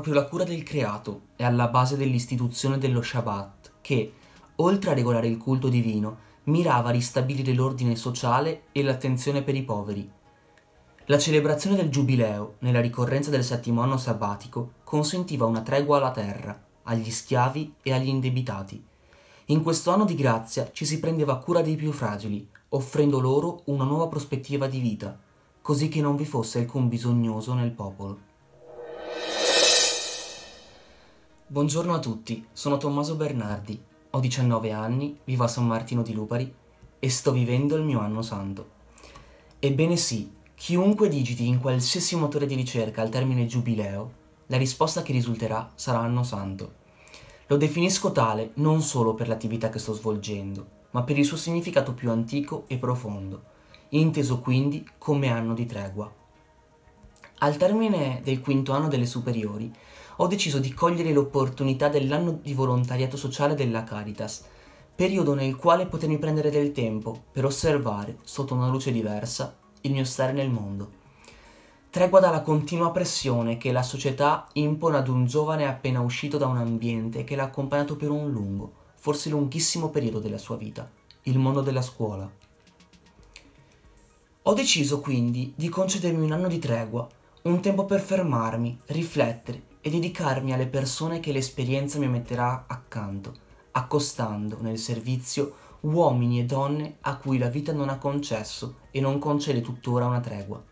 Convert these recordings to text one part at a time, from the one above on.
proprio la cura del creato è alla base dell'istituzione dello Shabbat, che, oltre a regolare il culto divino, mirava a ristabilire l'ordine sociale e l'attenzione per i poveri. La celebrazione del Giubileo, nella ricorrenza del settimo anno sabbatico, consentiva una tregua alla terra, agli schiavi e agli indebitati. In questo anno di grazia ci si prendeva cura dei più fragili, offrendo loro una nuova prospettiva di vita, così che non vi fosse alcun bisognoso nel popolo. Buongiorno a tutti, sono Tommaso Bernardi, ho 19 anni, vivo a San Martino di Lupari e sto vivendo il mio anno santo. Ebbene sì, chiunque digiti in qualsiasi motore di ricerca al termine giubileo, la risposta che risulterà sarà anno santo. Lo definisco tale non solo per l'attività che sto svolgendo, ma per il suo significato più antico e profondo, inteso quindi come anno di tregua. Al termine del quinto anno delle superiori, ho deciso di cogliere l'opportunità dell'anno di volontariato sociale della Caritas, periodo nel quale potermi prendere del tempo per osservare, sotto una luce diversa, il mio stare nel mondo. Tregua dalla continua pressione che la società impone ad un giovane appena uscito da un ambiente che l'ha accompagnato per un lungo, forse lunghissimo periodo della sua vita, il mondo della scuola. Ho deciso quindi di concedermi un anno di tregua, un tempo per fermarmi, riflettere e dedicarmi alle persone che l'esperienza mi metterà accanto, accostando nel servizio uomini e donne a cui la vita non ha concesso e non concede tuttora una tregua.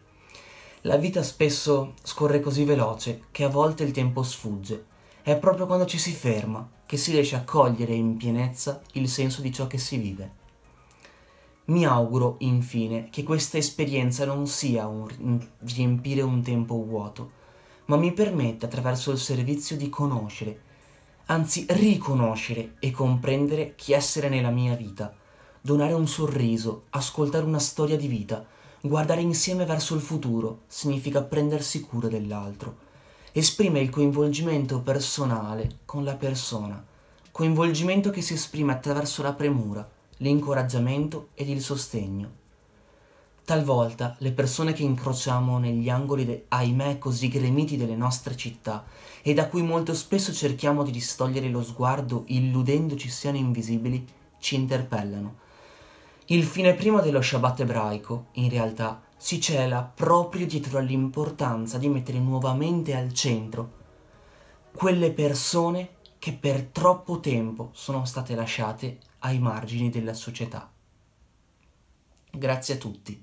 La vita spesso scorre così veloce che a volte il tempo sfugge. È proprio quando ci si ferma che si riesce a cogliere in pienezza il senso di ciò che si vive. Mi auguro, infine, che questa esperienza non sia un riempire un tempo vuoto, ma mi permette attraverso il servizio di conoscere, anzi riconoscere e comprendere chi essere nella mia vita, donare un sorriso, ascoltare una storia di vita, guardare insieme verso il futuro, significa prendersi cura dell'altro. Esprime il coinvolgimento personale con la persona, coinvolgimento che si esprime attraverso la premura, l'incoraggiamento ed il sostegno. Talvolta le persone che incrociamo negli angoli, de- ahimè, così gremiti delle nostre città e da cui molto spesso cerchiamo di distogliere lo sguardo illudendoci siano invisibili, ci interpellano. Il fine primo dello Shabbat ebraico, in realtà, si cela proprio dietro all'importanza di mettere nuovamente al centro quelle persone che per troppo tempo sono state lasciate ai margini della società. Grazie a tutti.